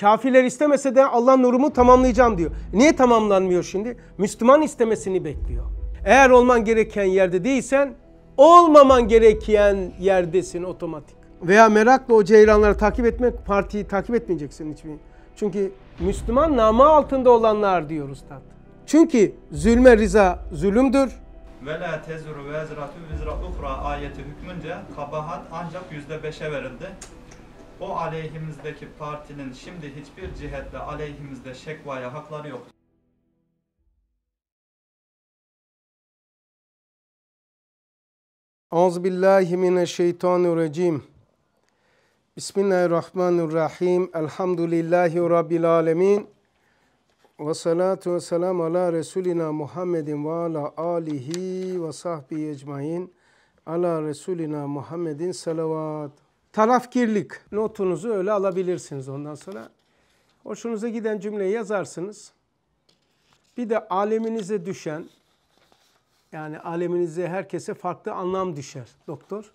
Kafirler istemese de Allah nurumu tamamlayacağım diyor. Niye tamamlanmıyor şimdi? Müslüman istemesini bekliyor. Eğer olman gereken yerde değilsen olmaman gereken yerdesin otomatik. Veya merakla o ceyranları takip etmek, partiyi takip etmeyeceksin hiçbir. Çünkü Müslüman namı altında olanlar diyor Üstad. Çünkü zulme rıza zulümdür. Ve la ve vezratu vizra ukra ayeti hükmünce kabahat ancak yüzde beşe verildi o aleyhimizdeki partinin şimdi hiçbir cihetle aleyhimizde şekvaya hakları yoktur. Euzubillahimineşşeytanirracim. Bismillahirrahmanirrahim. Elhamdülillahi Rabbil alemin. Ve salatu ve selamu ala Resulina Muhammedin ve ala alihi ve sahbihi ecmain. Ala Resulina Muhammedin salavat tarafkirlik notunuzu öyle alabilirsiniz ondan sonra. Hoşunuza giden cümleyi yazarsınız. Bir de aleminize düşen yani aleminize herkese farklı anlam düşer doktor.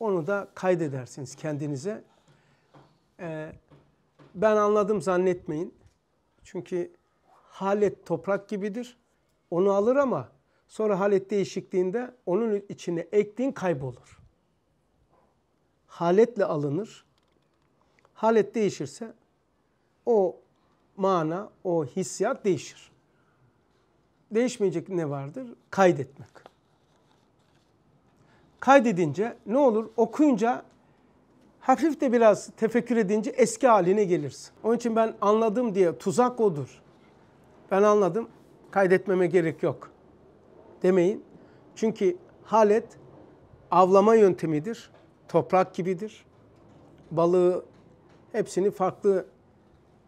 Onu da kaydedersiniz kendinize. Ee, ben anladım zannetmeyin. Çünkü halet toprak gibidir. Onu alır ama sonra halet değişikliğinde onun içine ektiğin kaybolur haletle alınır. Halet değişirse o mana, o hissiyat değişir. Değişmeyecek ne vardır? Kaydetmek. Kaydedince ne olur? Okuyunca hafif de biraz tefekkür edince eski haline gelirsin. Onun için ben anladım diye tuzak odur. Ben anladım, kaydetmeme gerek yok demeyin. Çünkü halet avlama yöntemidir toprak gibidir. Balığı hepsini farklı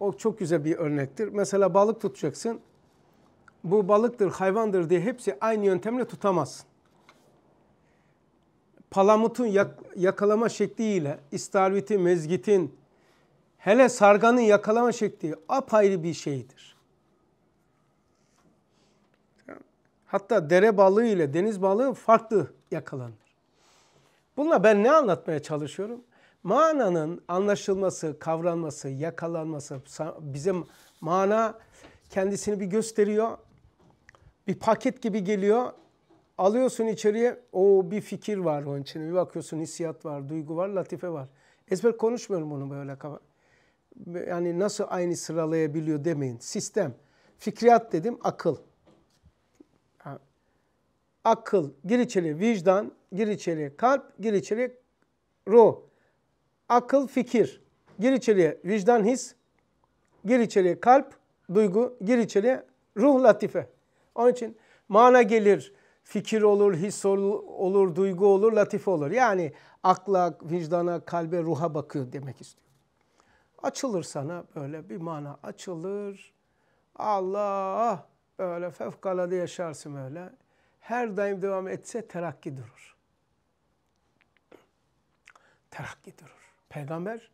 o çok güzel bir örnektir. Mesela balık tutacaksın. Bu balıktır, hayvandır diye hepsi aynı yöntemle tutamazsın. Palamutun yak yakalama şekliyle istarvitin, mezgitin, hele sarganın yakalama şekli apayrı bir şeydir. Hatta dere balığı ile deniz balığı farklı yakalanır. Bununla ben ne anlatmaya çalışıyorum? Mananın anlaşılması, kavranması, yakalanması, bizim mana kendisini bir gösteriyor. Bir paket gibi geliyor. Alıyorsun içeriye, o bir fikir var onun içine. Bir bakıyorsun hissiyat var, duygu var, latife var. Ezber konuşmuyorum bunu böyle Yani nasıl aynı sıralayabiliyor demeyin. Sistem. Fikriyat dedim, akıl akıl, gir içeri vicdan, gir içeri kalp, gir içeri ruh. Akıl, fikir. Gir içeriye vicdan, his. Gir içeriye kalp, duygu. Gir içeriye ruh latife. Onun için mana gelir, fikir olur, his olur, olur duygu olur, latife olur. Yani akla, vicdana, kalbe, ruha bakıyor demek istiyor. Açılır sana böyle bir mana açılır. Allah böyle fevkalade yaşarsın öyle her daim devam etse terakki durur. Terakki durur. Peygamber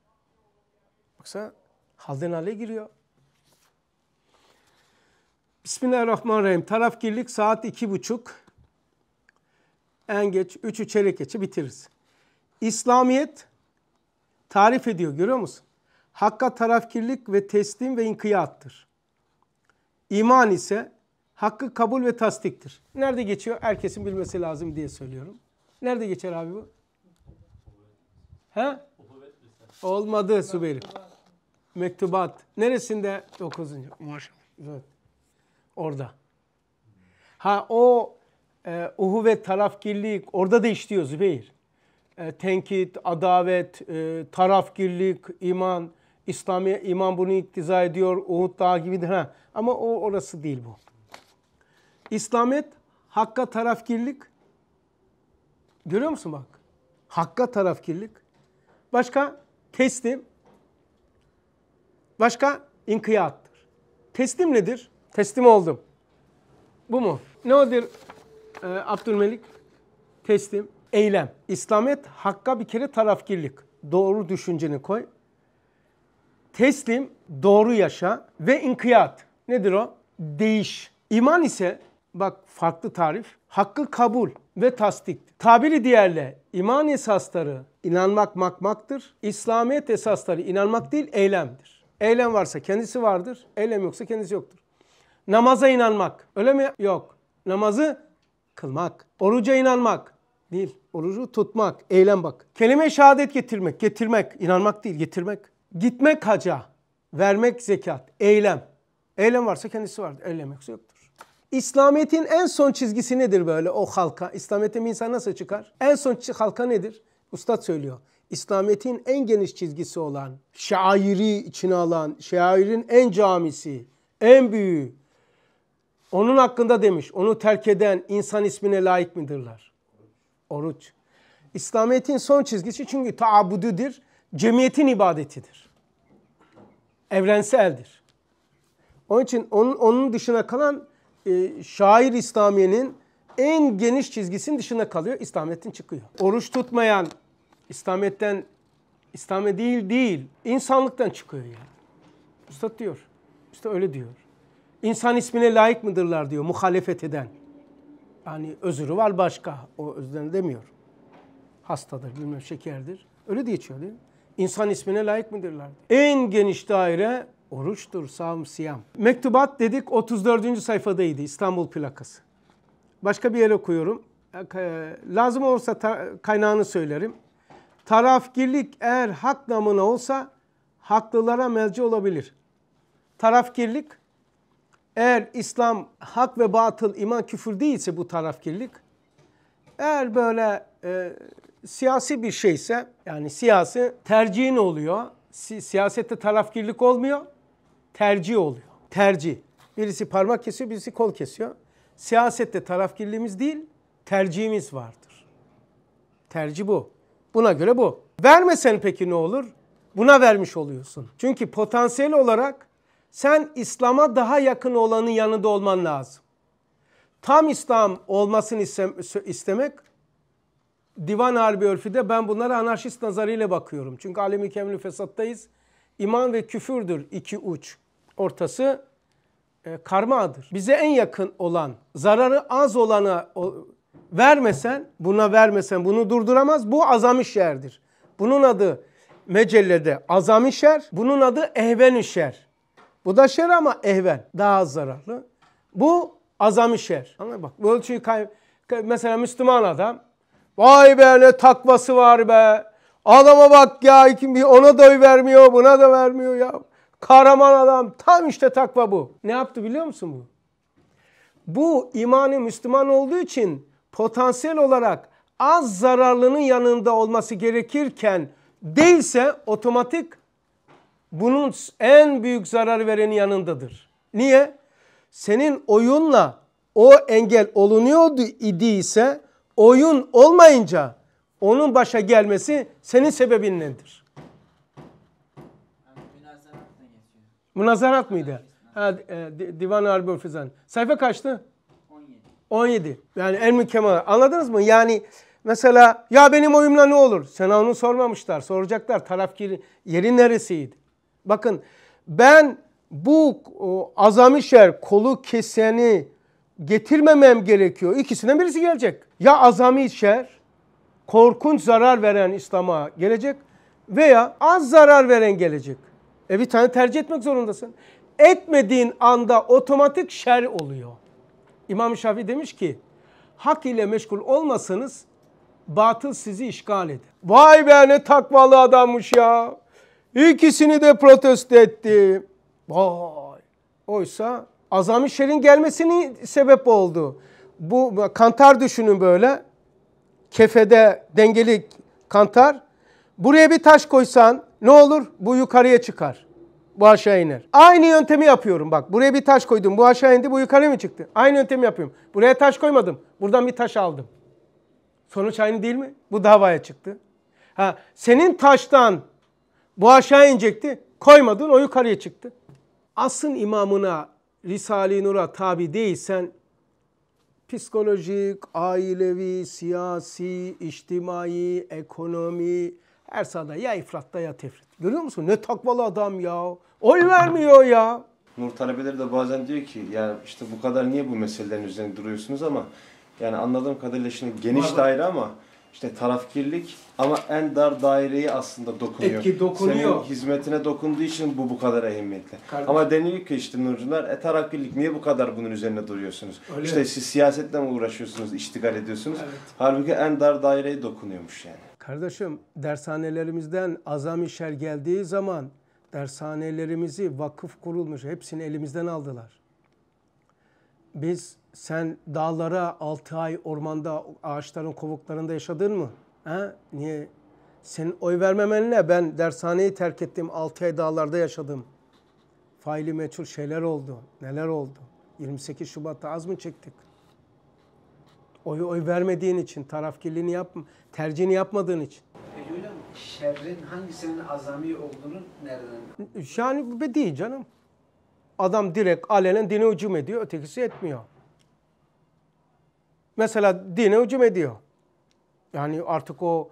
baksana halden hale giriyor. Bismillahirrahmanirrahim. Tarafgirlik saat iki buçuk. En geç üç çeyrek geçe bitiririz. İslamiyet tarif ediyor görüyor musun? Hakka tarafkirlik ve teslim ve inkiyattır. İman ise hakkı kabul ve tasdiktir. Nerede geçiyor? Herkesin bilmesi lazım diye söylüyorum. Nerede geçer abi bu? He? Olmadı Sübeyri. Mektubat. Neresinde? Dokuzuncu. Maşallah. Evet. Orada. Ha o e, ve tarafgirlik orada da işliyor Zübeyir. E, tenkit, adavet, e, tarafgirlik, iman, İslami iman bunu iktiza ediyor, Uhud dağı gibidir. Ha. Ama o orası değil bu. İslamet hakka tarafkirlik. Görüyor musun bak? Hakka tarafkirlik. Başka teslim. Başka inkiyattır Teslim nedir? Teslim oldum. Bu mu? Ne odur ee, Abdülmelik? Teslim. Eylem. İslamet hakka bir kere tarafkirlik. Doğru düşünceni koy. Teslim, doğru yaşa ve inkiyat. Nedir o? Değiş. İman ise bak farklı tarif. Hakkı kabul ve tasdik. Tabiri diğerle iman esasları inanmak makmaktır. İslamiyet esasları inanmak değil eylemdir. Eylem varsa kendisi vardır. Eylem yoksa kendisi yoktur. Namaza inanmak. Öyle mi? Yok. Namazı kılmak. Oruca inanmak. Değil. Orucu tutmak. Eylem bak. Kelime şehadet getirmek. Getirmek. inanmak değil. Getirmek. Gitmek haca. Vermek zekat. Eylem. Eylem varsa kendisi vardır. Eylem yoksa yoktur. İslamiyet'in en son çizgisi nedir böyle o halka? İslamiyet'e bir insan nasıl çıkar? En son halka nedir? Ustad söylüyor. İslamiyet'in en geniş çizgisi olan, şairi içine alan, şairin en camisi, en büyüğü. Onun hakkında demiş, onu terk eden insan ismine layık midirler? Oruç. İslamiyet'in son çizgisi çünkü taabudüdür, cemiyetin ibadetidir. Evrenseldir. Onun için onun, onun dışına kalan e, şair İslamiye'nin en geniş çizgisinin dışına kalıyor. İslamiyet'ten çıkıyor. Oruç tutmayan İslamiyet'ten İslamiyet değil değil insanlıktan çıkıyor yani. Üstad diyor. Üstad öyle diyor. İnsan ismine layık mıdırlar diyor muhalefet eden. Yani özürü var başka. O özden demiyor. Hastadır, bilmem şekerdir. Öyle diye geçiyor değil mi? İnsan ismine layık mıdırlar? En geniş daire Oruçtur, savm, siyam. Mektubat dedik 34. sayfadaydı İstanbul plakası. Başka bir yere koyuyorum. Lazım olursa kaynağını söylerim. Tarafgirlik eğer hak namına olsa haklılara melci olabilir. Tarafgirlik eğer İslam hak ve batıl iman küfür değilse bu tarafgirlik eğer böyle e, siyasi bir şeyse yani siyasi tercihin oluyor. Si siyasette tarafgirlik olmuyor tercih oluyor. Tercih. Birisi parmak kesiyor, birisi kol kesiyor. Siyasette tarafgirliğimiz değil, tercihimiz vardır. Tercih bu. Buna göre bu. Vermesen peki ne olur? Buna vermiş oluyorsun. Çünkü potansiyel olarak sen İslam'a daha yakın olanın yanında olman lazım. Tam İslam olmasını istemek divan harbi örfüde ben bunlara anarşist nazarıyla bakıyorum. Çünkü alemi kemli fesattayız. İman ve küfürdür iki uç. Ortası e, karmadır. Bize en yakın olan, zararı az olana o, vermesen, buna vermesen bunu durduramaz. Bu azami şerdir. Bunun adı mecellede azami şer, bunun adı ehven şer. Bu da şer ama ehven, daha az zararlı. Bu azami şer. Anladın bak bu ölçüyü kay... Mesela Müslüman adam, vay be ne takvası var be, Adama bak ya kim ona da oy vermiyor, buna da vermiyor ya. Kahraman adam. Tam işte takva bu. Ne yaptı biliyor musun bu? Bu imanı Müslüman olduğu için potansiyel olarak az zararlının yanında olması gerekirken değilse otomatik bunun en büyük zarar verenin yanındadır. Niye? Senin oyunla o engel olunuyordu idiyse oyun olmayınca onun başa gelmesi senin sebebin nedir? Münazarat mıydı? Ha, e, Divan Harbi Öfizan. Sayfa kaçtı? 17. 17. Yani Elmi Kemal. Anladınız mı? Yani mesela ya benim oyumla ne olur? Sana onu sormamışlar. Soracaklar. Tarafkir yeri neresiydi? Bakın ben bu o, azami şer kolu keseni getirmemem gerekiyor. İkisinden birisi gelecek. Ya azami şer korkunç zarar veren İslam'a gelecek veya az zarar veren gelecek. E bir tane tercih etmek zorundasın. Etmediğin anda otomatik şer oluyor. İmam Şafii demiş ki hak ile meşgul olmasanız batıl sizi işgal eder. Vay be ne takvalı adammış ya. İkisini de protesto etti. Vay. Oysa azami şerin gelmesini sebep oldu. Bu kantar düşünün böyle kefede dengeli kantar. Buraya bir taş koysan ne olur? Bu yukarıya çıkar. Bu aşağı iner. Aynı yöntemi yapıyorum bak. Buraya bir taş koydum. Bu aşağı indi. Bu yukarı mı çıktı? Aynı yöntemi yapıyorum. Buraya taş koymadım. Buradan bir taş aldım. Sonuç aynı değil mi? Bu davaya çıktı. Ha, senin taştan bu aşağı inecekti. Koymadın o yukarıya çıktı. Asın imamına Risale-i Nur'a tabi değilsen psikolojik, ailevi, siyasi, içtimai, ekonomi her sahada ya ifratta ya tefrit. Görüyor musun? Ne takvalı adam ya. Oy vermiyor ya. Nur talebeleri de bazen diyor ki yani işte bu kadar niye bu meselelerin üzerine duruyorsunuz ama yani anladığım kadarıyla şimdi geniş daire ama işte tarafkirlik ama en dar daireyi aslında dokunuyor. Etki dokunuyor. Senin hizmetine dokunduğu için bu bu kadar ehemmiyetli. Kardeşim. Ama deniliyor ki işte nurcular e tarafkirlik niye bu kadar bunun üzerine duruyorsunuz? Öyle. İşte siz siyasetle mi uğraşıyorsunuz, iştigal ediyorsunuz? Evet. Halbuki en dar daireyi dokunuyormuş yani. Kardeşim dershanelerimizden azami şer geldiği zaman dershanelerimizi vakıf kurulmuş hepsini elimizden aldılar. Biz sen dağlara altı ay ormanda ağaçların kovuklarında yaşadın mı? Ha? Niye? Senin oy vermemenle ben dershaneyi terk ettim. altı ay dağlarda yaşadım. Faili meçhul şeyler oldu. Neler oldu? 28 Şubat'ta az mı çektik? Oy oy vermediğin için, tarafkirliğini yapma, tercihini yapmadığın için. Peki hocam şerrin hangisinin azami olduğunu nereden? Yani be değil canım. Adam direkt alenen dine hücum ediyor, ötekisi etmiyor. Mesela dine hücum ediyor. Yani artık o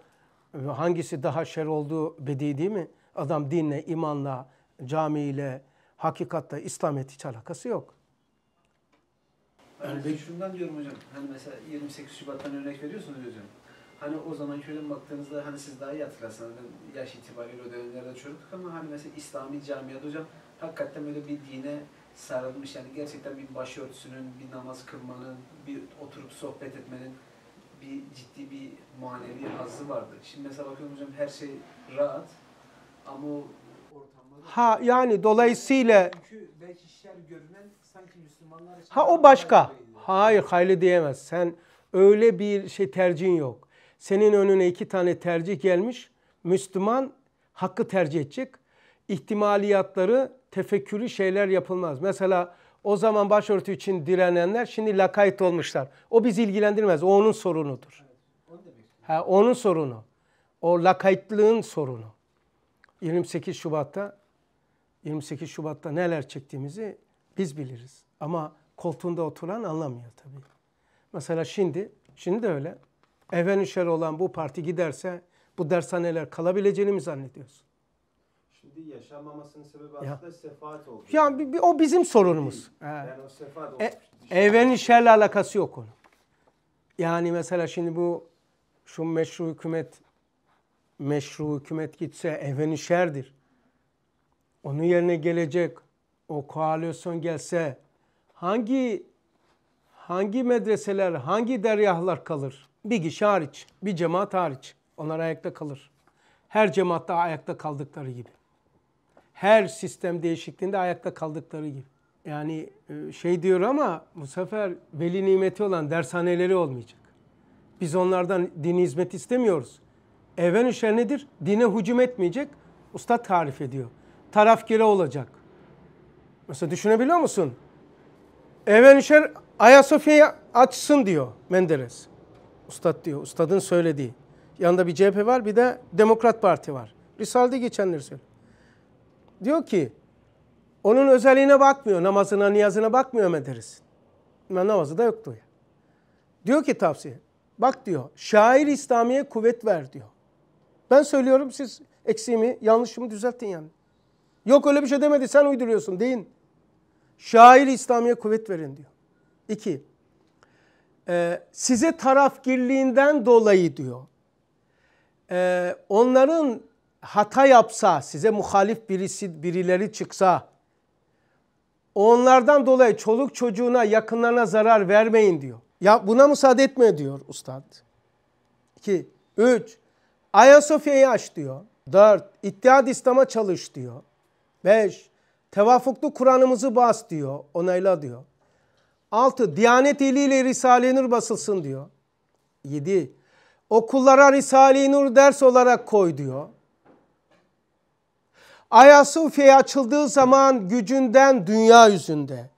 hangisi daha şer olduğu bedi değil mi? Adam dinle, imanla, camiyle, hakikatta, İslamiyet hiç alakası yok. Yani ben şundan diyorum hocam. Hani mesela 28 Şubat'tan örnek veriyorsunuz hocam. Hani o zaman şöyle baktığınızda hani siz daha iyi hatırlarsınız. Ben hani yaş itibariyle o dönemlerde çocuktuk ama hani mesela İslami camiada hocam hakikaten böyle bir dine sarılmış. Yani gerçekten bir başörtüsünün, bir namaz kılmanın, bir oturup sohbet etmenin bir ciddi bir manevi hazzı vardı. Şimdi mesela bakıyorum hocam her şey rahat ama o Ha yani dolayısıyla... Ha o başka. Hayır hayli diyemez. Sen öyle bir şey tercihin yok. Senin önüne iki tane tercih gelmiş. Müslüman hakkı tercih edecek. İhtimaliyatları tefekkürü şeyler yapılmaz. Mesela o zaman başörtü için direnenler şimdi lakayt olmuşlar. O bizi ilgilendirmez. O onun sorunudur. Ha, onun sorunu. O lakaytlığın sorunu. 28 Şubat'ta 28 Şubat'ta neler çektiğimizi biz biliriz. Ama koltuğunda oturan anlamıyor tabii. Mesela şimdi, şimdi de öyle. Even olan bu parti giderse bu dershaneler kalabileceğini mi zannediyorsun? şekilde yaşanmamasının sebebi aslında ya. sefaat oldu. Yani bir, bir, o bizim sorunumuz. Değil. Evet. Yani o sefaat E, evrenin şerle alakası yok onun. Yani mesela şimdi bu şu meşru hükümet meşru hükümet gitse evveni şerdir. Onun yerine gelecek o koalisyon gelse hangi hangi medreseler, hangi deryahlar kalır? Bir kişi hariç, bir cemaat hariç. Onlar ayakta kalır. Her cemaatta ayakta kaldıkları gibi her sistem değişikliğinde ayakta kaldıkları gibi. Yani e, şey diyor ama bu sefer veli nimeti olan dershaneleri olmayacak. Biz onlardan dini hizmet istemiyoruz. Evren işler nedir? Dine hücum etmeyecek. Usta tarif ediyor. Tarafkere olacak. Mesela düşünebiliyor musun? Evren işler Ayasofya'yı açsın diyor Menderes. Ustad diyor. Ustadın söylediği. Yanında bir CHP var bir de Demokrat Parti var. Risale'de geçenleri söylüyor diyor ki onun özelliğine bakmıyor. Namazına, niyazına bakmıyor Ben Namazı da yoktu ya. Diyor ki tavsiye. Bak diyor şair İslamiye kuvvet ver diyor. Ben söylüyorum siz eksiğimi, yanlışımı düzeltin yani. Yok öyle bir şey demedi sen uyduruyorsun deyin. Şair İslamiye kuvvet verin diyor. İki, e, size tarafgirliğinden dolayı diyor. E, onların hata yapsa, size muhalif birisi birileri çıksa onlardan dolayı çoluk çocuğuna, yakınlarına zarar vermeyin diyor. Ya buna müsaade etme diyor ustad. 2 3 Ayasofya'yı aç diyor. 4 İttihad İslam'a çalış diyor. 5 Tevafuklu Kur'an'ımızı bas diyor. Onayla diyor. 6 Diyanet eliyle Risale-i Nur basılsın diyor. 7 Okullara Risale-i Nur ders olarak koy diyor. Ayasofya'ya açıldığı zaman gücünden dünya yüzünde,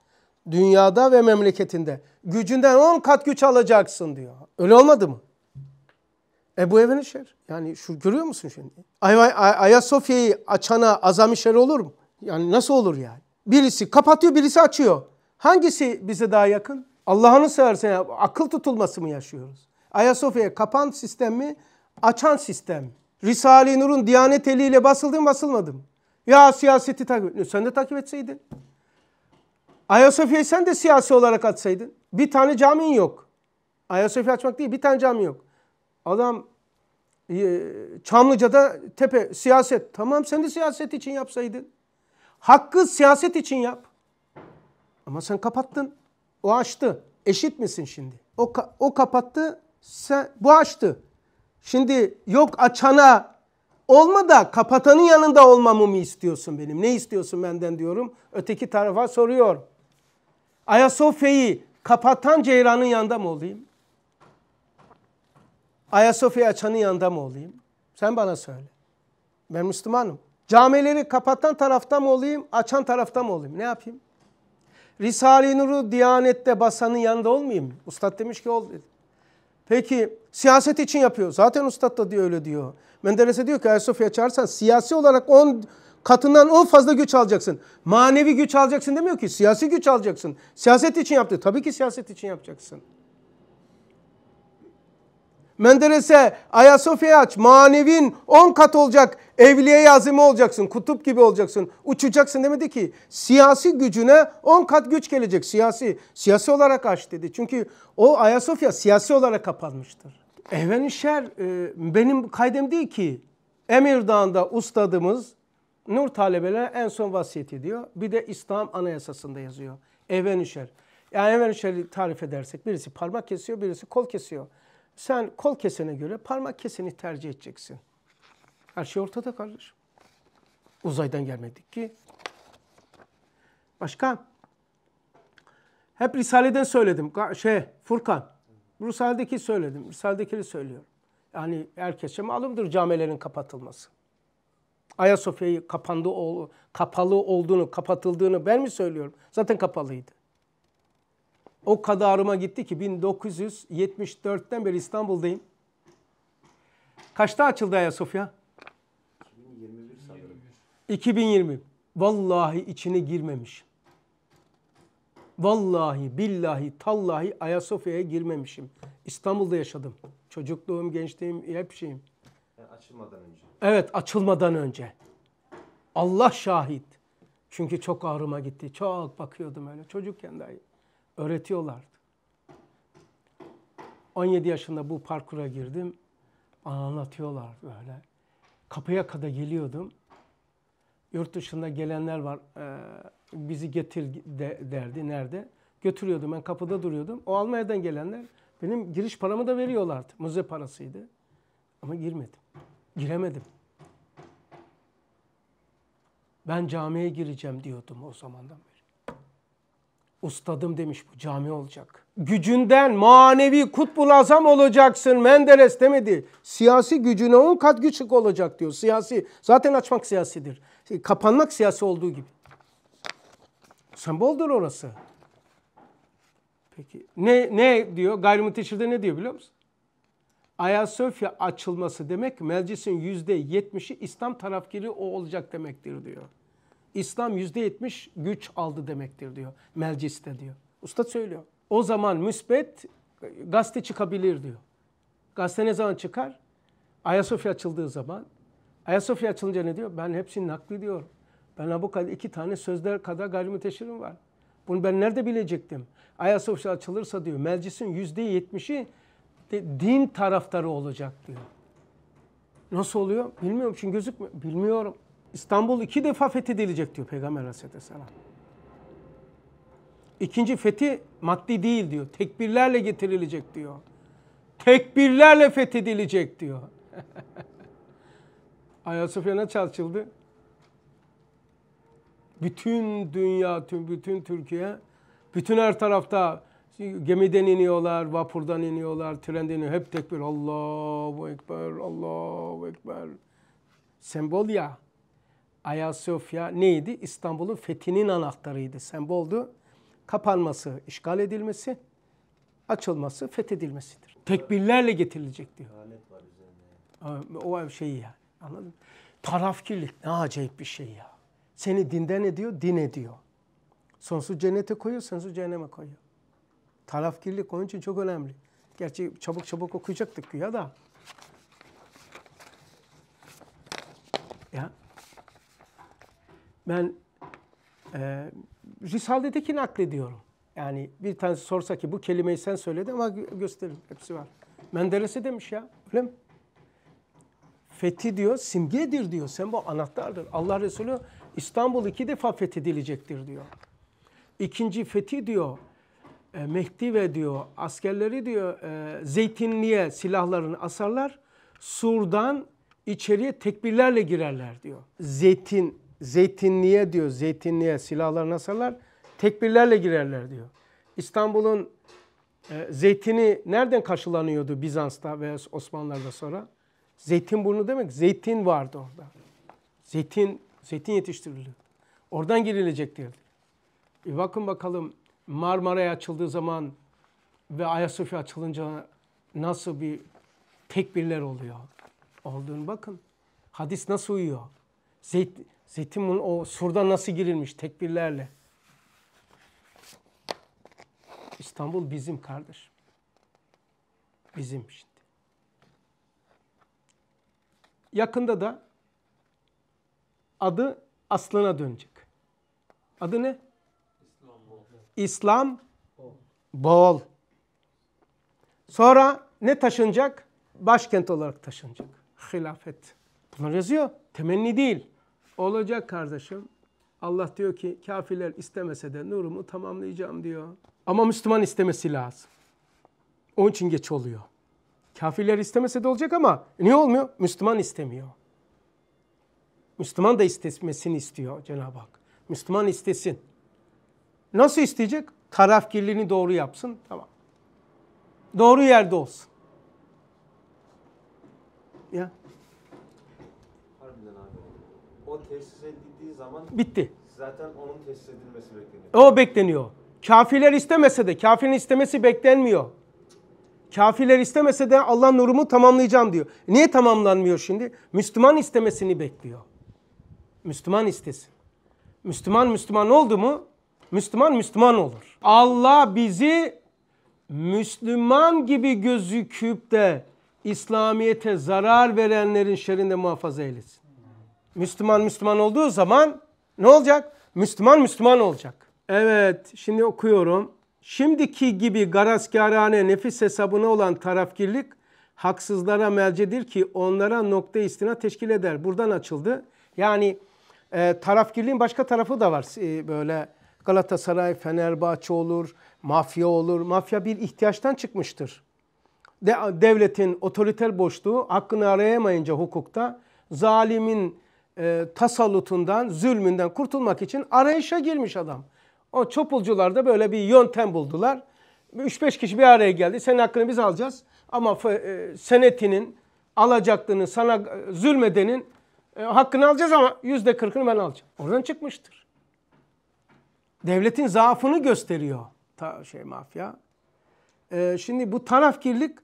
dünyada ve memleketinde gücünden on kat güç alacaksın diyor. Öyle olmadı mı? Ebu Ebenişer. Yani şu görüyor musun şimdi? Ay, Ay, Ay Ayasofya'yı açana azam Şer olur mu? Yani nasıl olur yani? Birisi kapatıyor, birisi açıyor. Hangisi bize daha yakın? Allah'ını seversen akıl tutulması mı yaşıyoruz? Ayasofya'ya kapan sistem mi, açan sistem mi? Risale-i Nur'un Diyanet eliyle basıldı mı ya siyaseti takip etmiyor. Sen de takip etseydin. Ayasofya'yı sen de siyasi olarak atsaydın. Bir tane camin yok. Ayasofya açmak değil bir tane cami yok. Adam e, Çamlıca'da tepe siyaset. Tamam sen de siyaset için yapsaydın. Hakkı siyaset için yap. Ama sen kapattın. O açtı. Eşit misin şimdi? O, o kapattı. Sen, bu açtı. Şimdi yok açana Olma da kapatanın yanında olmamı mı istiyorsun benim? Ne istiyorsun benden diyorum. Öteki tarafa soruyor. Ayasofya'yı kapatan ceyranın yanında mı olayım? Ayasofya açanın yanında mı olayım? Sen bana söyle. Ben Müslümanım. Camileri kapatan tarafta mı olayım, açan tarafta mı olayım? Ne yapayım? Risale-i Nur'u Diyanet'te basanın yanında olmayayım Ustad demiş ki ol dedi. Peki siyaset için yapıyor. Zaten Üstad da diyor öyle diyor. Menderes'e diyor ki Ayasofya çağırsan siyasi olarak 10 katından 10 fazla güç alacaksın. Manevi güç alacaksın demiyor ki siyasi güç alacaksın. Siyaset için yaptı. Tabii ki siyaset için yapacaksın. Menderes'e, Ayasofya'ya aç. Manevin 10 kat olacak. Evliye yazımı olacaksın. Kutup gibi olacaksın. Uçacaksın demedi ki. Siyasi gücüne 10 kat güç gelecek. Siyasi. Siyasi olarak aç dedi. Çünkü o Ayasofya siyasi olarak kapanmıştır. Even Şer e, benim kaydem değil ki. Emirdağ'da ustadımız Nur talebeler en son vasiyet ediyor. Bir de İslam anayasasında yazıyor. Even Şer. Yani Even Şer'i tarif edersek birisi parmak kesiyor, birisi kol kesiyor. Sen kol kesene göre parmak keseni tercih edeceksin. Her şey ortada kardeşim. Uzaydan gelmedik ki. Başka? Hep Risale'den söyledim. Şey, Furkan. Risale'deki söyledim. Risale'dekini söylüyorum. Yani herkese malumdur camilerin kapatılması. Ayasofya'yı kapandı, kapalı olduğunu, kapatıldığını ben mi söylüyorum? Zaten kapalıydı o kadarıma gitti ki 1974'ten beri İstanbul'dayım. Kaçta açıldı Ayasofya? 2021 sanırım. 2020. Vallahi içine girmemiş. Vallahi billahi tallahi Ayasofya'ya girmemişim. İstanbul'da yaşadım. Çocukluğum, gençliğim, hep şeyim. Yani açılmadan önce. Evet, açılmadan önce. Allah şahit. Çünkü çok ağrıma gitti. Çok bakıyordum öyle çocukken dahi öğretiyorlardı. 17 yaşında bu parkura girdim. anlatıyorlar böyle. Kapıya kadar geliyordum. Yurt dışında gelenler var. Ee, bizi getir de, derdi. Nerede? Götürüyordum. Ben kapıda duruyordum. O Almanya'dan gelenler benim giriş paramı da veriyorlardı. Müze parasıydı. Ama girmedim. Giremedim. Ben camiye gireceğim diyordum o zamandan beri ustadım demiş bu cami olacak. Gücünden manevi kutbul azam olacaksın Menderes demedi. Siyasi gücüne on kat güçlük olacak diyor. Siyasi zaten açmak siyasidir. E, kapanmak siyasi olduğu gibi. Semboldur orası. Peki ne, ne diyor? Gayrimenteşirde ne diyor biliyor musun? Ayasofya açılması demek meclisin yüzde yetmişi İslam tarafgiri o olacak demektir diyor. İslam yüzde %70 güç aldı demektir diyor. Melciste diyor. Usta söylüyor. O zaman müsbet gazete çıkabilir diyor. Gazete ne zaman çıkar? Ayasofya açıldığı zaman. Ayasofya açılınca ne diyor? Ben hepsini nakli diyorum. Ben bu kadar iki tane sözler kadar gayrimenteşirim var. Bunu ben nerede bilecektim? Ayasofya açılırsa diyor meclisin yüzde yetmişi din taraftarı olacak diyor. Nasıl oluyor? Bilmiyorum çünkü gözükmüyor. Bilmiyorum. İstanbul iki defa fethedilecek diyor Peygamber Aleyhisselam. İkinci fethi maddi değil diyor. Tekbirlerle getirilecek diyor. Tekbirlerle fethedilecek diyor. Ayasofya ne çalışıldı? Bütün dünya, tüm bütün Türkiye, bütün her tarafta gemiden iniyorlar, vapurdan iniyorlar, trenden iniyor. Hep tekbir. Allahu Ekber, Allahu Ekber. Sembol ya. Ayasofya neydi? İstanbul'un fethinin anahtarıydı, semboldu. Kapanması, işgal edilmesi, açılması, fethedilmesidir. Tekbirlerle getirilecek diyor. O şey ya. Anladın mı? Tarafkirlik ne acayip bir şey ya. Seni dinden ediyor, din ediyor. Sonsuz cennete koyuyor, sonsuz cehenneme koyuyor. Tarafkirlik onun için çok önemli. Gerçi çabuk çabuk okuyacaktık ya da. Ya ben e, Risale'deki naklediyorum. Yani bir tanesi sorsa ki bu kelimeyi sen söyledin ama gösterin hepsi var. Menderes'e demiş ya öyle mi? Fethi diyor simgedir diyor. Sen bu anahtardır. Allah Resulü İstanbul iki defa fethedilecektir diyor. İkinci fethi diyor e, Mehdi ve diyor askerleri diyor e, zeytinliğe silahlarını asarlar. Sur'dan içeriye tekbirlerle girerler diyor. Zeytin zeytinliğe diyor, zeytinliğe silahlarını asarlar, tekbirlerle girerler diyor. İstanbul'un e, zeytini nereden karşılanıyordu Bizans'ta veya Osmanlılar'da sonra? Zeytinburnu demek, zeytin vardı orada. Zeytin, zeytin yetiştiriliyor. Oradan girilecektir. E bakın bakalım Marmara'ya açıldığı zaman ve Ayasofya açılınca nasıl bir tekbirler oluyor. Olduğunu bakın. Hadis nasıl uyuyor? Zeyt, Zeytinburnu o surda nasıl girilmiş tekbirlerle. İstanbul bizim kardeş. Bizim şimdi. Yakında da adı aslına dönecek. Adı ne? İslam Bol. Sonra ne taşınacak? Başkent olarak taşınacak. Hilafet. Bunlar yazıyor. Temenni değil. Olacak kardeşim. Allah diyor ki kafirler istemese de nurumu tamamlayacağım diyor. Ama Müslüman istemesi lazım. Onun için geç oluyor. Kafirler istemese de olacak ama niye olmuyor? Müslüman istemiyor. Müslüman da istemesini istiyor Cenab-ı Hak. Müslüman istesin. Nasıl isteyecek? Tarafkirliğini doğru yapsın. Tamam. Doğru yerde olsun. o tesis edildiği zaman bitti. Zaten onun tesis edilmesi bekleniyor. O bekleniyor. Kafirler istemese de kafirin istemesi beklenmiyor. Kafirler istemese de Allah nurumu tamamlayacağım diyor. Niye tamamlanmıyor şimdi? Müslüman istemesini bekliyor. Müslüman istesin. Müslüman Müslüman oldu mu? Müslüman Müslüman olur. Allah bizi Müslüman gibi gözüküp de İslamiyet'e zarar verenlerin şerinde muhafaza eylesin. Müslüman Müslüman olduğu zaman ne olacak? Müslüman Müslüman olacak. Evet şimdi okuyorum. Şimdiki gibi garazkârâne nefis hesabına olan tarafkirlik haksızlara melcedir ki onlara nokta istina teşkil eder. Buradan açıldı. Yani e, tarafkirliğin başka tarafı da var. E, böyle Galatasaray, Fenerbahçe olur, mafya olur. Mafya bir ihtiyaçtan çıkmıştır. De, devletin otoriter boşluğu hakkını arayamayınca hukukta zalimin e, tasallutundan, zulmünden kurtulmak için arayışa girmiş adam. O çopulcular da böyle bir yöntem buldular. 3-5 kişi bir araya geldi. Senin hakkını biz alacağız. Ama e, senetinin, alacaklının, sana e, zulmedenin e, hakkını alacağız ama yüzde kırkını ben alacağım. Oradan çıkmıştır. Devletin zaafını gösteriyor ta, şey mafya. E, şimdi bu tarafkirlik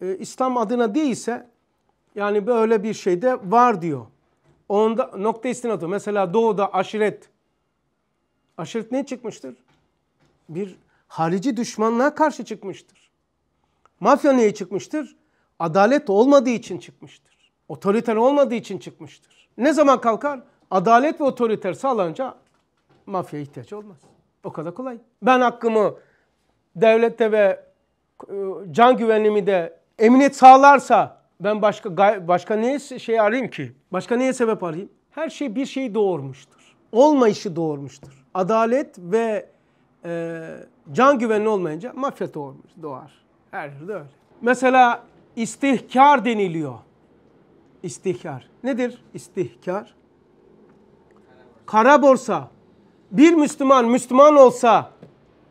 e, İslam adına değilse yani böyle bir şeyde var diyor. Onda nokta istinadı. Mesela doğuda aşiret. Aşiret ne çıkmıştır? Bir harici düşmanlığa karşı çıkmıştır. Mafya neye çıkmıştır? Adalet olmadığı için çıkmıştır. Otoriter olmadığı için çıkmıştır. Ne zaman kalkar? Adalet ve otoriter sağlanınca mafya ihtiyaç olmaz. O kadar kolay. Ben hakkımı devlette ve e, can güvenliğimi de emniyet sağlarsa ben başka başka neye şey arayayım ki? Başka neye sebep arayayım? Her şey bir şey doğurmuştur. Olmayışı doğurmuştur. Adalet ve e, can güvenli olmayınca mafya doğurmuş, doğar. Her yerde öyle. Mesela istihkar deniliyor. İstihkar. Nedir istihkar? Kara borsa. Bir Müslüman Müslüman olsa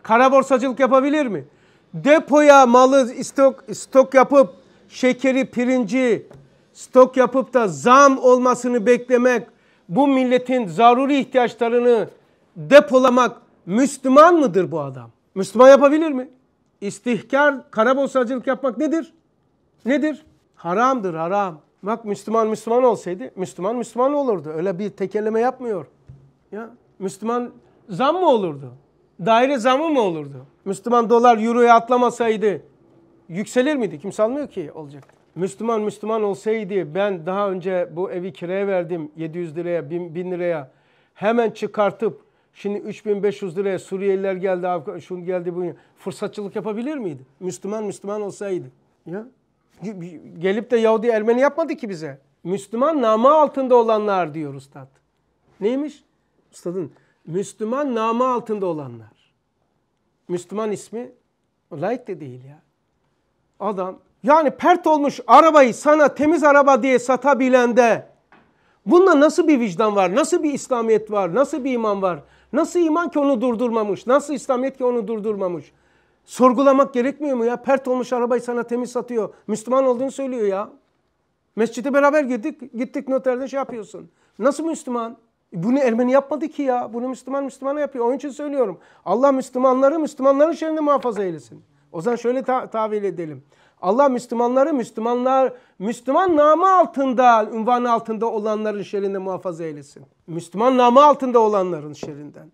kara borsacılık yapabilir mi? Depoya malı stok, stok yapıp şekeri, pirinci stok yapıp da zam olmasını beklemek, bu milletin zaruri ihtiyaçlarını depolamak Müslüman mıdır bu adam? Müslüman yapabilir mi? İstihkar, karaborsacılık yapmak nedir? Nedir? Haramdır, haram. Bak Müslüman Müslüman olsaydı, Müslüman Müslüman olurdu. Öyle bir tekeleme yapmıyor. Ya Müslüman zam mı olurdu? Daire zamı mı olurdu? Müslüman dolar euroya atlamasaydı yükselir miydi? Kim sanmıyor ki olacak. Müslüman Müslüman olsaydı ben daha önce bu evi kiraya verdim 700 liraya 1000, 1000 liraya hemen çıkartıp şimdi 3500 liraya Suriyeliler geldi şun geldi bu fırsatçılık yapabilir miydi? Müslüman Müslüman olsaydı. Ya gelip de Yahudi Ermeni yapmadı ki bize. Müslüman namı altında olanlar diyor ustad. Neymiş? Ustadın Müslüman namı altında olanlar. Müslüman ismi laik de değil ya. Adam yani pert olmuş arabayı sana temiz araba diye satabilen de bunda nasıl bir vicdan var? Nasıl bir İslamiyet var? Nasıl bir iman var? Nasıl iman ki onu durdurmamış? Nasıl İslamiyet ki onu durdurmamış? Sorgulamak gerekmiyor mu ya? Pert olmuş arabayı sana temiz satıyor. Müslüman olduğunu söylüyor ya. Mescide beraber gittik, gittik noterde şey yapıyorsun. Nasıl Müslüman? Bunu Ermeni yapmadı ki ya. Bunu Müslüman Müslümana yapıyor. Onun için söylüyorum. Allah Müslümanları Müslümanların şerinde muhafaza eylesin. O zaman şöyle ta tavil edelim. Allah Müslümanları Müslümanlar Müslüman namı altında, ünvanı altında olanların şerinden muhafaza eylesin. Müslüman namı altında olanların şerinden.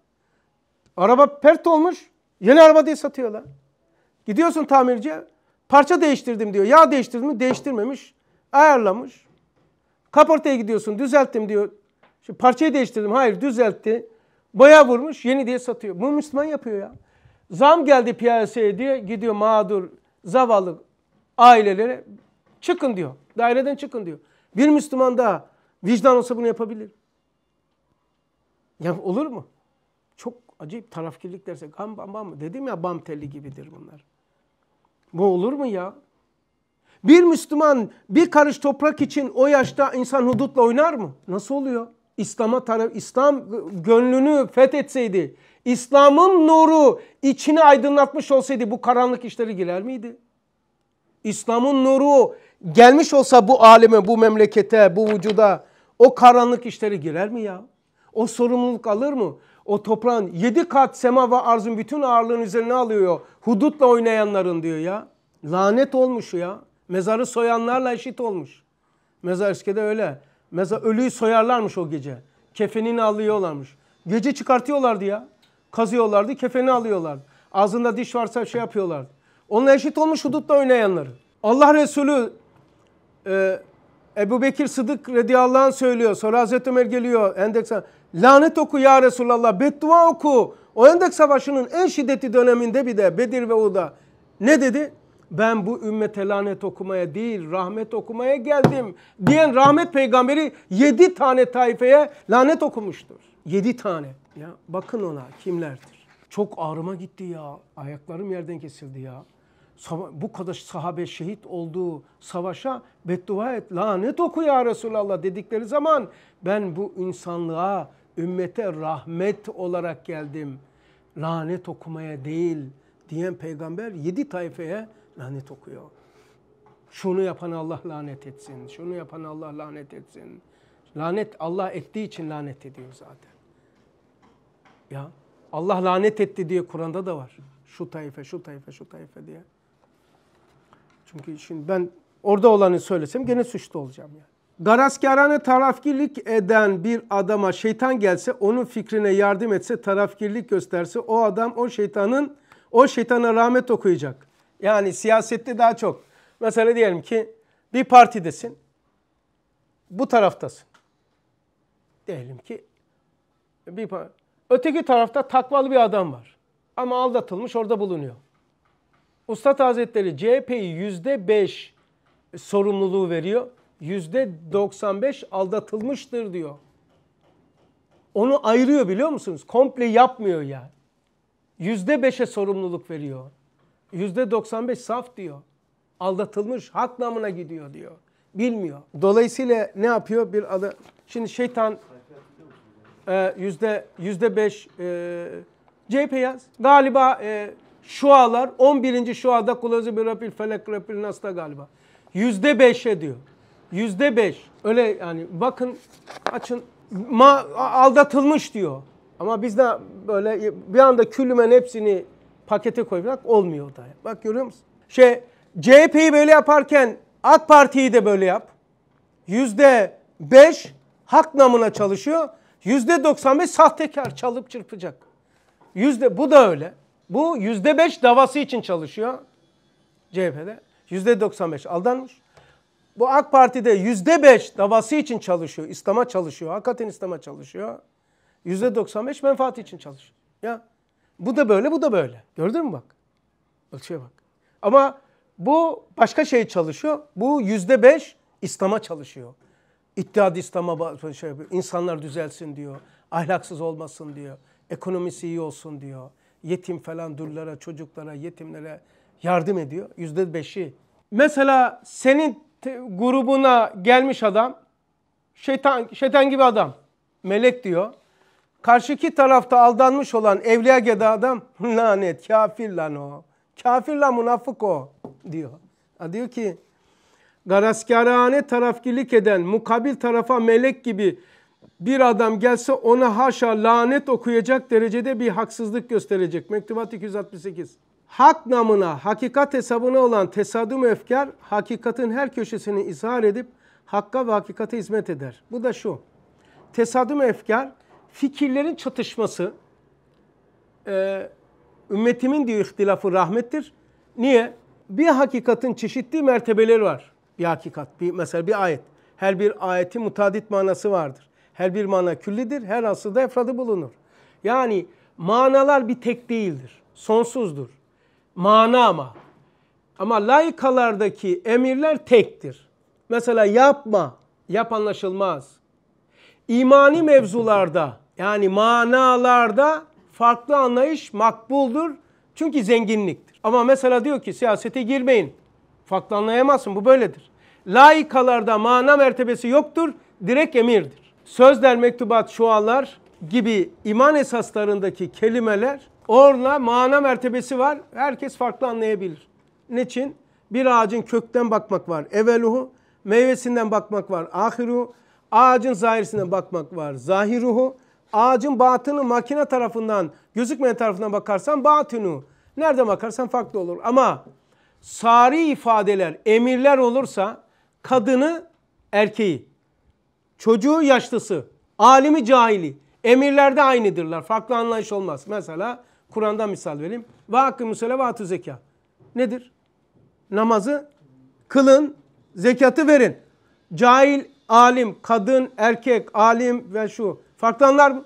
Araba pert olmuş. Yeni araba diye satıyorlar. Gidiyorsun tamirciye. Parça değiştirdim diyor. Yağ değiştirdim mi? Değiştirmemiş. Ayarlamış. Kaportaya gidiyorsun. Düzelttim diyor. Şimdi parçayı değiştirdim. Hayır düzeltti. Boya vurmuş. Yeni diye satıyor. Bu Müslüman yapıyor ya. Zam geldi piyasaya diye gidiyor mağdur zavallı ailelere çıkın diyor. Daireden çıkın diyor. Bir Müslüman daha vicdan olsa bunu yapabilir. Ya olur mu? Çok acayip tarafkirlik dersek bam bam bam dedim ya bam telli gibidir bunlar. Bu olur mu ya? Bir Müslüman bir karış toprak için o yaşta insan hudutla oynar mı? Nasıl oluyor? İslam'a taraf İslam gönlünü fethetseydi, İslam'ın nuru içini aydınlatmış olsaydı bu karanlık işleri girer miydi? İslam'ın nuru gelmiş olsa bu aleme, bu memlekete, bu vücuda o karanlık işleri girer mi ya? O sorumluluk alır mı? O toprağın yedi kat sema ve arzın bütün ağırlığın üzerine alıyor. Hudutla oynayanların diyor ya. Lanet olmuş ya. Mezarı soyanlarla eşit olmuş. Mezar eskide öyle. Mezar ölüyü soyarlarmış o gece. Kefenini alıyorlarmış. Gece çıkartıyorlardı ya. Kazıyorlardı, kefeni alıyorlardı. Ağzında diş varsa şey yapıyorlardı. Onunla eşit olmuş hudutla oynayanları. Allah Resulü e, Ebu Bekir Sıdık radıyallahu anh söylüyor. Sonra Hazreti Ömer geliyor endeksa. Lanet oku ya Resulallah, beddua oku. O endek savaşının en şiddetli döneminde bir de Bedir ve Uda. Ne dedi? Ben bu ümmete lanet okumaya değil rahmet okumaya geldim diyen rahmet peygamberi yedi tane taifeye lanet okumuştur. Yedi tane. Ya bakın ona kimlerdir. Çok ağrıma gitti ya. Ayaklarım yerden kesildi ya. Bu kadar sahabe şehit olduğu savaşa beddua et. Lanet oku ya Resulallah dedikleri zaman ben bu insanlığa, ümmete rahmet olarak geldim. Lanet okumaya değil diyen peygamber yedi tayfeye lanet okuyor. Şunu yapan Allah lanet etsin, şunu yapan Allah lanet etsin. Lanet Allah ettiği için lanet ediyor zaten. Ya Allah lanet etti diye Kur'an'da da var. Şu tayfe, şu tayfe, şu tayfe diye. Çünkü şimdi ben orada olanı söylesem gene suçlu olacağım yani. Garaskarane tarafgirlik eden bir adama şeytan gelse, onun fikrine yardım etse, tarafgirlik gösterse o adam o şeytanın o şeytana rahmet okuyacak. Yani siyasette daha çok. Mesela diyelim ki bir partidesin. Bu taraftasın. Diyelim ki bir par. Öteki tarafta takvalı bir adam var. Ama aldatılmış orada bulunuyor. Ustad Hazretleri CHP'yi yüzde beş sorumluluğu veriyor. Yüzde 95 aldatılmıştır diyor. Onu ayırıyor biliyor musunuz? Komple yapmıyor yani. Yüzde beşe sorumluluk veriyor. Yüzde 95 saf diyor. Aldatılmış, hak namına gidiyor diyor. Bilmiyor. Dolayısıyla ne yapıyor? Bir adı. Şimdi şeytan e, yüzde yüzde beş e, CHP yaz. Galiba e, şualar 11. şuada kulazı bir rapil felek rapil nasta galiba. Yüzde beşe diyor. Yüzde beş. Öyle yani bakın açın ma, aldatılmış diyor. Ama biz de böyle bir anda külümen hepsini pakete koymak olmuyor da. Bak görüyor musun? Şey CHP'yi böyle yaparken AK Parti'yi de böyle yap. Yüzde beş hak namına çalışıyor. Yüzde 95 sahtekar çalıp çırpacak. Yüzde bu da öyle. Bu yüzde 5 davası için çalışıyor CHP'de. Yüzde 95 aldanmış. Bu AK Parti'de yüzde 5 davası için çalışıyor. İslam'a çalışıyor. Hakikaten İslam'a çalışıyor. Yüzde 95 menfaati için çalışıyor. Ya bu da böyle bu da böyle. Gördün mü bak? Ölçüye bak. Ama bu başka şey çalışıyor. Bu yüzde 5 İslam'a çalışıyor. İttihad İslam'a şey yapıyor. İnsanlar düzelsin diyor. Ahlaksız olmasın diyor. Ekonomisi iyi olsun diyor. Yetim falan durlara, çocuklara, yetimlere yardım ediyor. Yüzde beşi. Mesela senin grubuna gelmiş adam şeytan, şeytan gibi adam. Melek diyor. Karşıki tarafta aldanmış olan evliya geda adam lanet kafir lan o. Kafir lan münafık o diyor. Ha diyor ki garaskarane tarafkirlik eden mukabil tarafa melek gibi bir adam gelse ona haşa lanet okuyacak derecede bir haksızlık gösterecek. Mektubat 268. Hak namına, hakikat hesabına olan tesadüm öfkar, hakikatin her köşesini izhar edip hakka ve hakikate hizmet eder. Bu da şu. Tesadüm efkar, fikirlerin çatışması, e, ümmetimin diyor ihtilafı rahmettir. Niye? Bir hakikatin çeşitli mertebeleri var bir hakikat, bir mesela bir ayet. Her bir ayeti mutadit manası vardır. Her bir mana küllidir, her asılda efradı bulunur. Yani manalar bir tek değildir, sonsuzdur. Mana ama. Ama layıkalardaki emirler tektir. Mesela yapma, yap anlaşılmaz. İmani mevzularda yani manalarda farklı anlayış makbuldur. Çünkü zenginliktir. Ama mesela diyor ki siyasete girmeyin. Farklı anlayamazsın bu böyledir. Laikalarda mana mertebesi yoktur, direkt emirdir. Sözler, mektubat, şualar gibi iman esaslarındaki kelimeler orla mana mertebesi var. Herkes farklı anlayabilir. Niçin? Bir ağacın kökten bakmak var. Eveluhu, meyvesinden bakmak var. Ahiruhu, ağacın zahirisinden bakmak var. Zahiruhu, ağacın batını makine tarafından, gözükmeyen tarafından bakarsan batinu. Nerede bakarsan farklı olur. Ama sari ifadeler, emirler olursa kadını erkeği, çocuğu yaşlısı, alimi cahili, emirlerde aynıdırlar. Farklı anlayış olmaz. Mesela Kur'an'dan misal vereyim. Ve hakkı sele zeka. Nedir? Namazı kılın, zekatı verin. Cahil, alim, kadın, erkek, alim ve şu. Farklı anlar mı?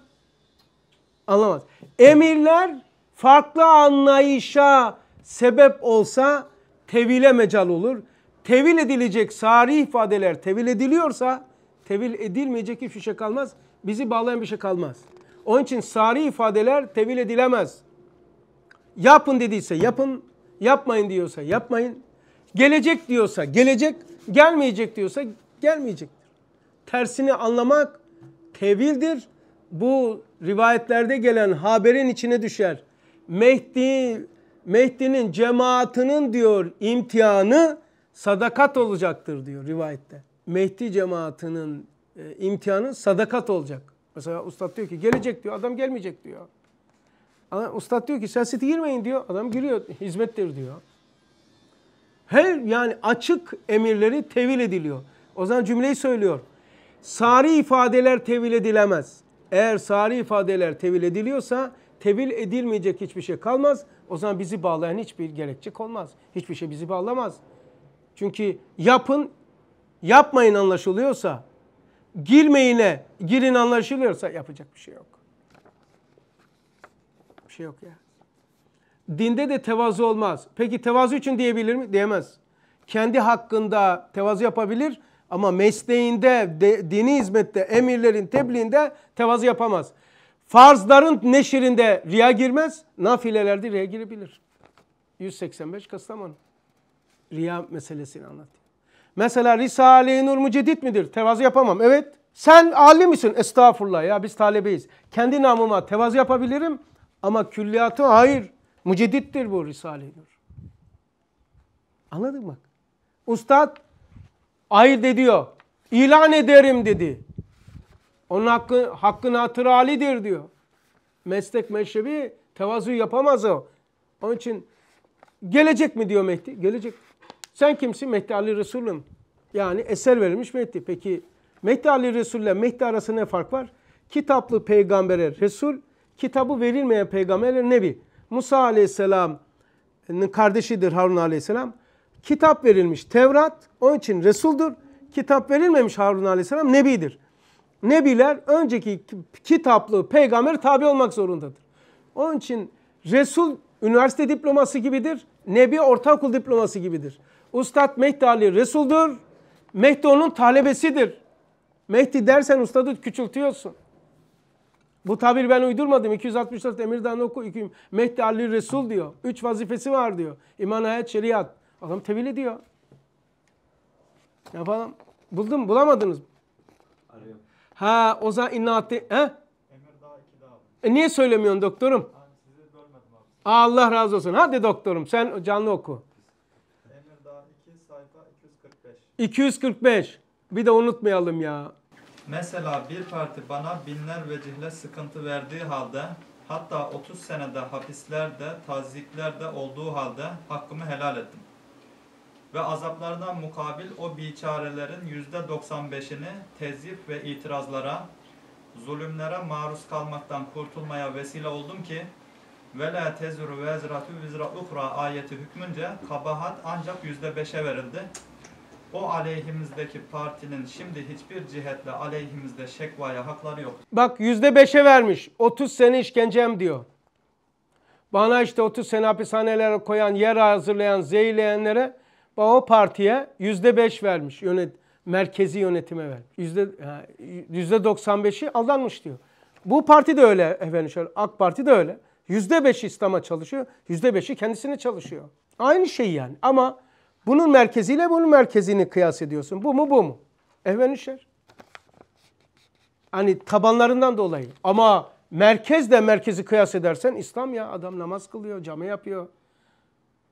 Anlamaz. Emirler farklı anlayışa sebep olsa tevile mecal olur. Tevil edilecek sari ifadeler tevil ediliyorsa tevil edilmeyecek hiçbir şey kalmaz. Bizi bağlayan bir şey kalmaz. Onun için sari ifadeler tevil edilemez. Yapın dediyse yapın, yapmayın diyorsa yapmayın. Gelecek diyorsa gelecek, gelmeyecek diyorsa gelmeyecektir. Tersini anlamak tevildir. Bu rivayetlerde gelen haberin içine düşer. Mehdi Mehdi'nin cemaatinin diyor imtihanı sadakat olacaktır diyor rivayette. Mehdi cemaatinin e, imtihanı sadakat olacak. Mesela ustad diyor ki gelecek diyor adam gelmeyecek diyor. Ama ustad diyor ki siyasete girmeyin diyor adam giriyor hizmettir diyor. Her yani açık emirleri tevil ediliyor. O zaman cümleyi söylüyor. Sari ifadeler tevil edilemez. Eğer sari ifadeler tevil ediliyorsa tevil edilmeyecek hiçbir şey kalmaz. O zaman bizi bağlayan hiçbir gerekçe olmaz. Hiçbir şey bizi bağlamaz. Çünkü yapın, yapmayın anlaşılıyorsa, girmeyine girin anlaşılıyorsa yapacak bir şey yok. Bir şey yok ya. Dinde de tevazu olmaz. Peki tevazu için diyebilir mi? Diyemez. Kendi hakkında tevazu yapabilir ama mesleğinde, de, dini hizmette, emirlerin tebliğinde tevazu yapamaz. Farzların neşirinde riya girmez. Nafilelerde riya girebilir. 185 Kastamonu. Riya meselesini anlat. Mesela Risale-i Nur mücedit midir? Tevazu yapamam. Evet. Sen alim misin? Estağfurullah ya biz talebeyiz. Kendi namıma tevazu yapabilirim ama külliyatı hayır. Mücedittir bu Risale-i Nur. Anladın mı? Ustad ayırt diyor. İlan ederim dedi. Onun hakkı, hakkın hatırı halidir diyor. Meslek meşrebi tevazu yapamaz o. Onun için gelecek mi diyor Mehdi? Gelecek. Sen kimsin? Mehdi Ali Resul'üm. Yani eser verilmiş Mehdi. Peki Mehdi Ali Resul ile Mehdi arasında ne fark var? Kitaplı peygambere Resul, kitabı verilmeyen peygambere Nebi. Musa Aleyhisselam'ın kardeşidir Harun Aleyhisselam. Kitap verilmiş Tevrat, onun için Resul'dur. Kitap verilmemiş Harun Aleyhisselam Nebidir nebiler önceki kitaplı peygamber tabi olmak zorundadır. Onun için Resul üniversite diploması gibidir. Nebi ortaokul diploması gibidir. Ustad Mehdi Ali Resul'dur. Mehdi onun talebesidir. Mehdi dersen ustadı küçültüyorsun. Bu tabir ben uydurmadım. 264 emirden oku. Mehdi Ali Resul diyor. Üç vazifesi var diyor. İman, hayat, şeriat. Adam tevil ediyor. Yapalım. Buldum, bulamadınız mı? Arıyorum. Ha o zaman inna atti... He? Emir daha iki daha. E niye söylemiyorsun doktorum? Abi sizi bölmedim Allah razı olsun. Hadi doktorum sen canlı oku. Emir daha 2 sayfa 245. 245. Bir de unutmayalım ya. Mesela bir parti bana binler vecihle sıkıntı verdiği halde hatta 30 senede hapislerde, taziklerde olduğu halde hakkımı helal ettim ve azaplardan mukabil o biçarelerin yüzde 95'ini tezif ve itirazlara, zulümlere maruz kalmaktan kurtulmaya vesile oldum ki ve la tezuru vezratu vizra ayeti hükmünce kabahat ancak yüzde beşe verildi. O aleyhimizdeki partinin şimdi hiçbir cihetle aleyhimizde şekvaya hakları yok. Bak yüzde beşe vermiş. 30 sene işkencem diyor. Bana işte 30 sene hapishanelere koyan, yer hazırlayan, zehirleyenlere o partiye yüzde beş vermiş yönet merkezi yönetime vermiş. Yüzde yüzde doksan beşi aldanmış diyor. Bu parti de öyle efendim şöyle AK Parti de öyle. Yüzde beşi İslam'a çalışıyor, yüzde beşi kendisine çalışıyor. Aynı şey yani ama bunun merkeziyle bunun merkezini kıyas ediyorsun. Bu mu bu mu? Efendim Hani tabanlarından dolayı. Ama merkezle merkezi kıyas edersen İslam ya adam namaz kılıyor, cami yapıyor.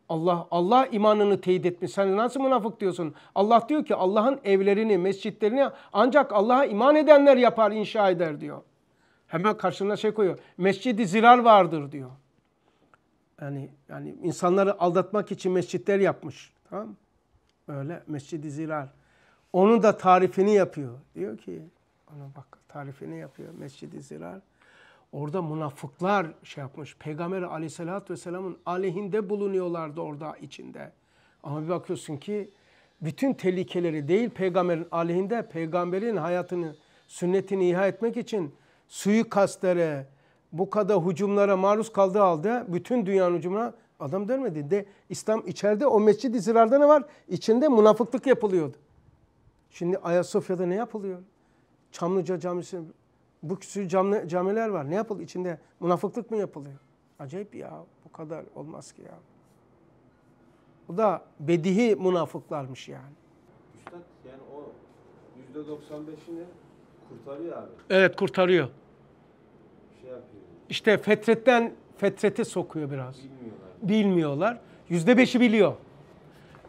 Allah Allah imanını teyit etmiş. Sen nasıl münafık diyorsun? Allah diyor ki Allah'ın evlerini, mescitlerini ancak Allah'a iman edenler yapar, inşa eder diyor. Hemen karşına şey koyuyor. Mescidi zirar vardır diyor. Yani yani insanları aldatmak için mescitler yapmış. Tamam? Böyle mescidi zirar. Onun da tarifini yapıyor. Diyor ki ona bak tarifini yapıyor mescidi zirar. Orada münafıklar şey yapmış. Peygamber aleyhissalatü vesselamın aleyhinde bulunuyorlardı orada içinde. Ama bir bakıyorsun ki bütün tehlikeleri değil peygamberin aleyhinde peygamberin hayatını, sünnetini iha etmek için suikastlere, bu kadar hücumlara maruz kaldığı halde bütün dünyanın hücumuna adam dönmedi. De İslam içeride o mescid-i zirarda ne var? İçinde münafıklık yapılıyordu. Şimdi Ayasofya'da ne yapılıyor? Çamlıca Camisi bu sürü cam, camiler var. Ne yapıldı içinde? Münafıklık mı yapılıyor? Acayip ya. Bu kadar olmaz ki ya. Bu da bedihi münafıklarmış yani. Üstad yani o yüzde %95'ini kurtarıyor abi. Evet kurtarıyor. şey yapıyor. İşte fetretten fetrete sokuyor biraz. Bilmiyorlar. Yüzde beşi biliyor.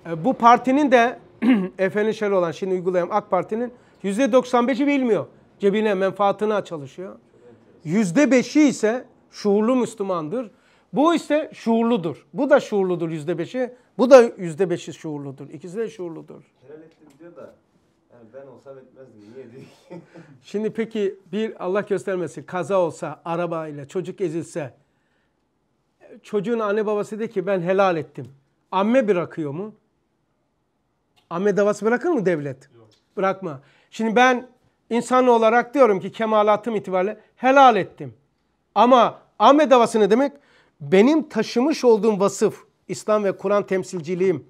E, bu partinin de efendim şöyle olan şimdi uygulayalım AK Parti'nin yüzde %95'i bilmiyor. Cebine menfaatına çalışıyor. Yüzde beşi ise şuurlu Müslümandır. Bu ise şuurludur. Bu da şuurludur yüzde beşi. Bu da yüzde beşi şuurludur. İkisi de şuurludur. Helal ettim da yani ben olsam etmezdim. Niye değil Şimdi peki bir Allah göstermesi kaza olsa arabayla çocuk ezilse çocuğun anne babası de ki ben helal ettim. Amme bırakıyor mu? Amme davası bırakır mı devlet? Yok. Bırakma. Şimdi ben insan olarak diyorum ki kemalatım itibariyle helal ettim. Ama Ahmet davası ne demek? Benim taşımış olduğum vasıf, İslam ve Kur'an temsilciliğim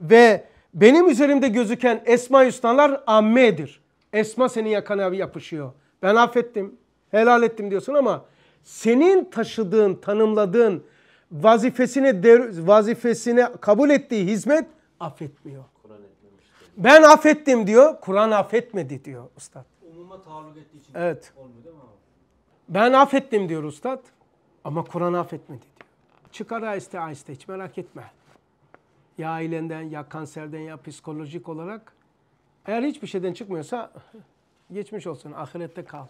ve benim üzerimde gözüken Esma Hüsnalar ammedir. Esma senin yakana yapışıyor. Ben affettim, helal ettim diyorsun ama senin taşıdığın, tanımladığın vazifesine, vazifesine kabul ettiği hizmet affetmiyor. Ben affettim diyor. Kur'an affetmedi diyor ustad. Umuma taalluk ettiği için evet. olmuyor değil mi abi? Ben affettim diyor ustad. Ama Kur'an affetmedi diyor. Çıkar aiste aiste hiç merak etme. Ya ailenden ya kanserden ya psikolojik olarak eğer hiçbir şeyden çıkmıyorsa geçmiş olsun ahirette kaldı.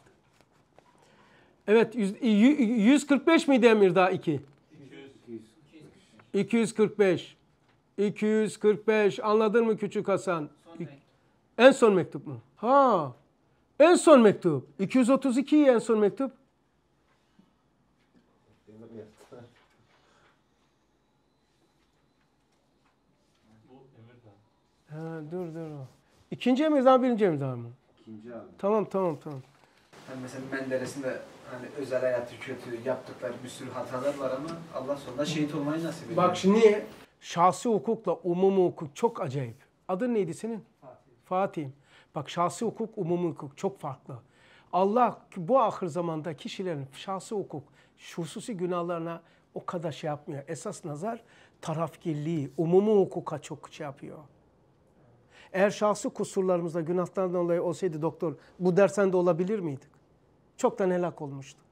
Evet 145 miydi Emir daha 2? 245. 245. 245 anladın mı küçük Hasan? En son mektup mu? Ha. En son mektup. 232 en son mektup. Ha, dur dur. İkinci emir daha birinci emir daha mı? İkinci abi. Tamam tamam tamam. Hani mesela Menderes'in de hani özel hayatı kötü yaptıkları bir sürü hatalar var ama Allah sonunda şehit olmayı nasip ediyor. Bak şimdi şahsi hukukla umumi hukuk çok acayip. Adın neydi senin? Fatih'im. Bak şahsi hukuk, umumi hukuk çok farklı. Allah bu ahir zamanda kişilerin şahsi hukuk, hususi günahlarına o kadar şey yapmıyor. Esas nazar tarafgirliği, umumi hukuka çok şey yapıyor. Eğer şahsi kusurlarımızda günahlardan dolayı olsaydı doktor bu dersen de olabilir miydik? Çoktan helak olmuştuk.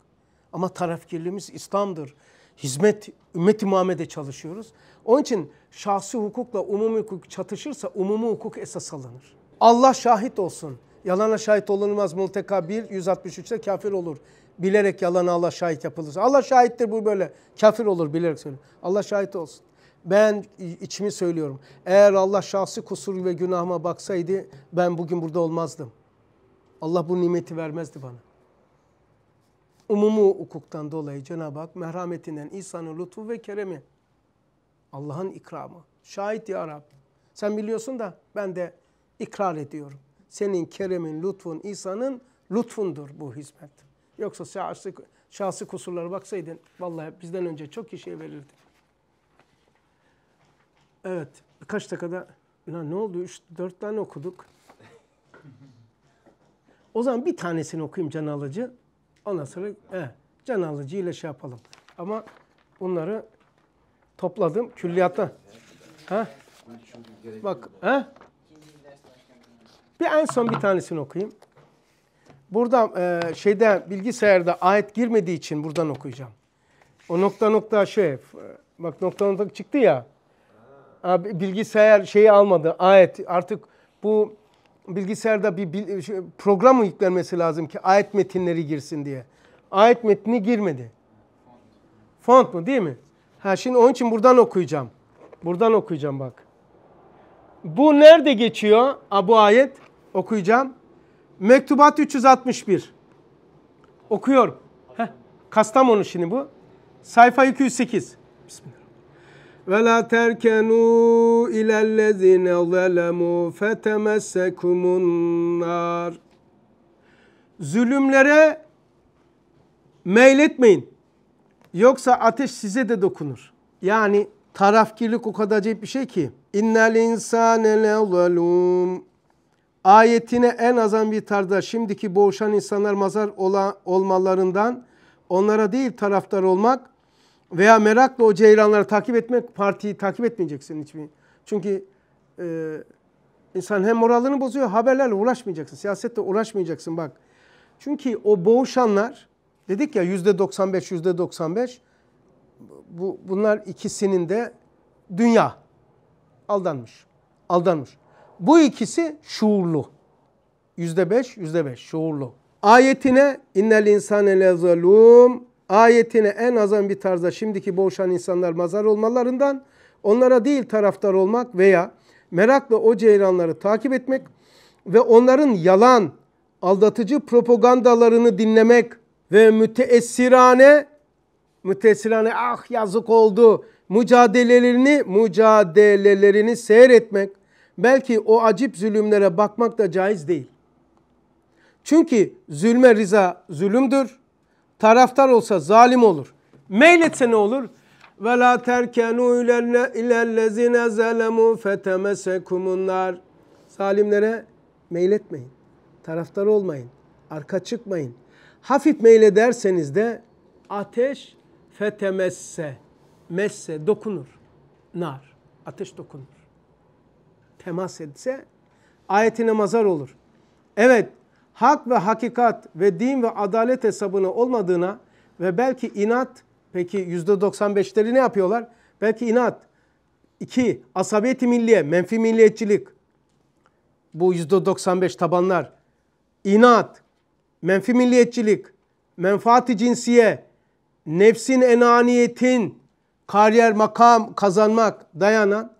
Ama tarafgirliğimiz İslam'dır. Hizmet, ümmet-i Muhammed'e çalışıyoruz. Onun için şahsi hukukla umumi hukuk çatışırsa umumi hukuk esas alınır. Allah şahit olsun. Yalana şahit olunmaz. Multeka 1 163'te kafir olur. Bilerek yalana Allah şahit yapılır. Allah şahittir bu böyle. Kafir olur bilerek söylüyor. Allah şahit olsun. Ben içimi söylüyorum. Eğer Allah şahsi kusur ve günahıma baksaydı ben bugün burada olmazdım. Allah bu nimeti vermezdi bana. Umumu hukuktan dolayı Cenab-ı Hak merhametinden insanın lütfu ve keremi. Allah'ın ikramı. Şahit ya Rab. Sen biliyorsun da ben de ikrar ediyorum. Senin keremin, lütfun, İsa'nın lütfundur bu hizmet. Yoksa şahsi, şahsi kusurlara baksaydın vallahi bizden önce çok kişiye verirdi. Evet birkaç dakikada lan ne oldu? Üç, dört tane okuduk. O zaman bir tanesini okuyayım can alıcı. Ondan sonra he, can alıcı ile şey yapalım. Ama bunları topladım külliyata. Ha? Bak, ha? Bir en son bir tanesini okuyayım. Burada e, şeyde bilgisayarda ayet girmediği için buradan okuyacağım. O nokta nokta şey e, bak nokta nokta çıktı ya. Abi, bilgisayar şeyi almadı ayet artık bu bilgisayarda bir bil, şey, program yüklenmesi lazım ki ayet metinleri girsin diye. Ayet metni girmedi. Font mu değil mi? Ha şimdi onun için buradan okuyacağım. Buradan okuyacağım bak. Bu nerede geçiyor? Ha, bu ayet okuyacağım. Mektubat 361. Okuyorum. Heh. Kastamonu şimdi bu. Sayfa 208. Bismillah. Ve la terkenu ilellezine zelemu fetemessekumun nar. Zulümlere meyletmeyin. Yoksa ateş size de dokunur. Yani tarafkirlik o kadar acayip bir şey ki. İnnel insane lezalum. Ayetine en azam bir tarzda şimdiki boğuşan insanlar mazar ola, olmalarından onlara değil taraftar olmak veya merakla o ceyranları takip etmek, partiyi takip etmeyeceksin hiçbir. Çünkü e, insan hem moralini bozuyor, haberlerle uğraşmayacaksın, siyasette uğraşmayacaksın bak. Çünkü o boğuşanlar, dedik ya yüzde 95, yüzde 95, bu, bunlar ikisinin de dünya aldanmış, aldanmış. Bu ikisi şuurlu. Yüzde beş, yüzde beş şuurlu. Ayetine innel insane lezalum ayetine en azam bir tarzda şimdiki boğuşan insanlar mazar olmalarından onlara değil taraftar olmak veya merakla o ceyranları takip etmek ve onların yalan, aldatıcı propagandalarını dinlemek ve müteessirane, müteessirane ah yazık oldu mücadelelerini, mücadelelerini seyretmek belki o acip zulümlere bakmak da caiz değil. Çünkü zulme rıza zulümdür. Taraftar olsa zalim olur. Meyletse ne olur? Ve la terkenu ilellezine zelemu fetemesekumunlar. Zalimlere meyletmeyin. Taraftar olmayın. Arka çıkmayın. Hafif meylederseniz de ateş fetemesse, messe dokunur. Nar, ateş dokunur temas etse ayetine mazar olur. Evet, hak ve hakikat ve din ve adalet hesabına olmadığına ve belki inat, peki %95'leri ne yapıyorlar? Belki inat. iki asabiyeti milliye, menfi milliyetçilik. Bu %95 tabanlar. inat menfi milliyetçilik, menfaati cinsiye, nefsin enaniyetin, kariyer, makam kazanmak dayanan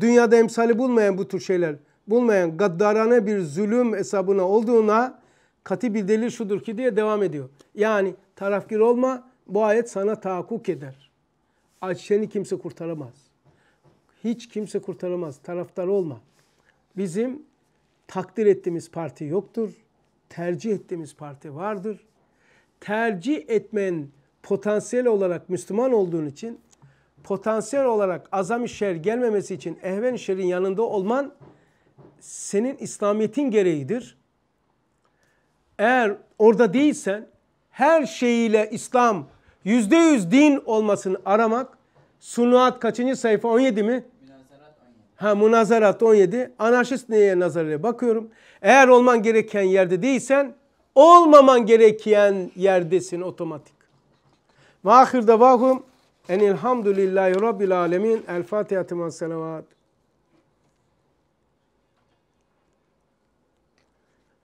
dünyada emsali bulmayan bu tür şeyler, bulmayan gaddarane bir zulüm hesabına olduğuna katı bir delil şudur ki diye devam ediyor. Yani tarafgir olma bu ayet sana tahakkuk eder. Aç seni kimse kurtaramaz. Hiç kimse kurtaramaz. Taraftar olma. Bizim takdir ettiğimiz parti yoktur. Tercih ettiğimiz parti vardır. Tercih etmen potansiyel olarak Müslüman olduğun için potansiyel olarak azami şer gelmemesi için ehven şerin yanında olman senin İslamiyet'in gereğidir. Eğer orada değilsen her şeyiyle İslam yüzde yüz din olmasını aramak sunuat kaçıncı sayfa 17 mi? Ha münazarat 17. Anarşist neye nazarıyla bakıyorum. Eğer olman gereken yerde değilsen olmaman gereken yerdesin otomatik. Vahir davahum. Enilhamdülillahi Rabbil Alemin. El Fatiha ve